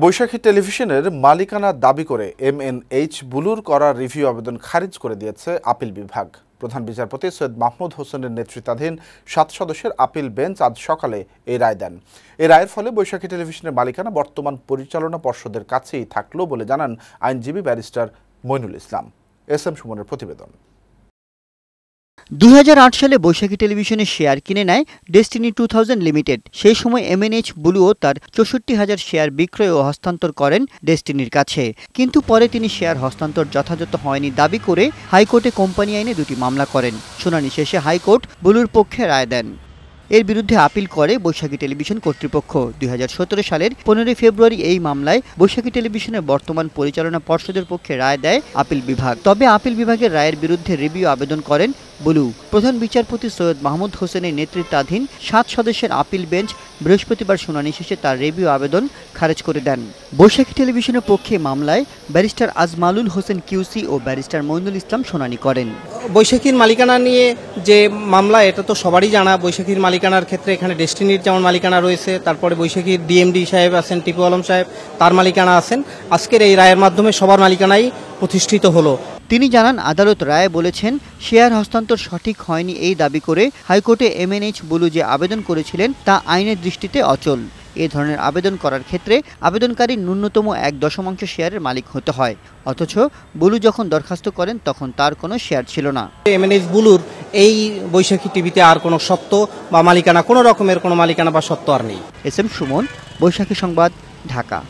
বৈশাখী টেলিভিশনের মালিকানা দাবি করে এম এন এইচ বুলুর করা রিভিউ আবেদন খারিজ করে দিয়েছে আপিল বিভাগ প্রধান বিচারপতি সৈয়দ মাহমুদ হোসেনের নেতৃত্বাধীন সাত সদস্যের আপিল বেঞ্চ আজ সকালে এই রায় দেন এই রায়ের ফলে বৈশাখী টেলিভিশনের মালিকানা বর্তমান পরিচালনা পর্ষদের কাছেই থাকলো বলে জানান আইনজীবী barrister Moinul Islam S M সুমনের প্রতিবেদন দু সালে বৈশাখী টেলিভিশনের শেয়ার কিনে নেয় ডেস্টিনি টু লিমিটেড সেই সময় এমএনএইচ ব্লুও তার চৌষট্টি হাজার শেয়ার বিক্রয় ও হস্তান্তর করেন ডেস্টিনির কাছে কিন্তু পরে তিনি শেয়ার হস্তান্তর যথাযথ হয়নি দাবি করে হাইকোর্টে কোম্পানি আইনে দুটি মামলা করেন শুনানি শেষে হাইকোর্ট ব্লুর পক্ষে রায় দেন এর বিরুদ্ধে আপিল করে বৈশাখী টেলিভিশন কর্তৃপক্ষ দুই সালের পনেরোই ফেব্রুয়ারি এই মামলায় বৈশাখী টেলিভিশনের বর্তমান পরিচালনা পর্ষদের পক্ষে রায় দেয় আপিল বিভাগ তবে আপিল বিভাগের রায়ের বিরুদ্ধে রিভিউ আবেদন করেন বুলু প্রধান বিচারপতি সৈয়দ মাহমুদ হোসেনের নেতৃত্বাধীন সাত সদস্যের আপিল বেঞ্চ বৃহস্পতিবার শুনানি শেষে তার রেভিউ আবেদন খারিজ করে দেন বৈশাখী টেলিভিশনের পক্ষে মামলায় ব্যারিস্টার আজমালুল হোসেন কিউসি ও ব্যারিস্টার মইনুল ইসলাম শুনানি করেন বৈশাখীর মালিকানা নিয়ে যে মামলা এটা তো সবারই জানা বৈশাখীর মালিকানার ক্ষেত্রে এখানে ডেস্টিনির যেমন মালিকানা রয়েছে তারপরে বৈশাখীর ডিএমডি সাহেব আছেন টিপু আলম সাহেব তার মালিকানা আছেন আজকের এই রায়ের মাধ্যমে সবার মালিকানাই প্রতিষ্ঠিত হলো তিনি জানান আদালত রায় বলেছেন শেয়ার হস্তান্তর সঠিক হয়নি এই দাবি করে হাইকোর্টে এমএনএইচ বুলু যে আবেদন করেছিলেন তা আইনের দৃষ্টিতে অচল এ ধরনের আবেদন করার ক্ষেত্রে আবেদনকারী ন্যূনতম এক দশমাংশ শেয়ারের মালিক হতে হয় অথচ বুলু যখন দরখাস্ত করেন তখন তার কোনো শেয়ার ছিল না এমএনএস বুলুর এই বৈশাখী টিভিতে আর কোনো সত্য বা মালিকানা কোনো রকমের কোনো মালিকানা বা সত্য আর নেই এস এম সুমন বৈশাখী সংবাদ ঢাকা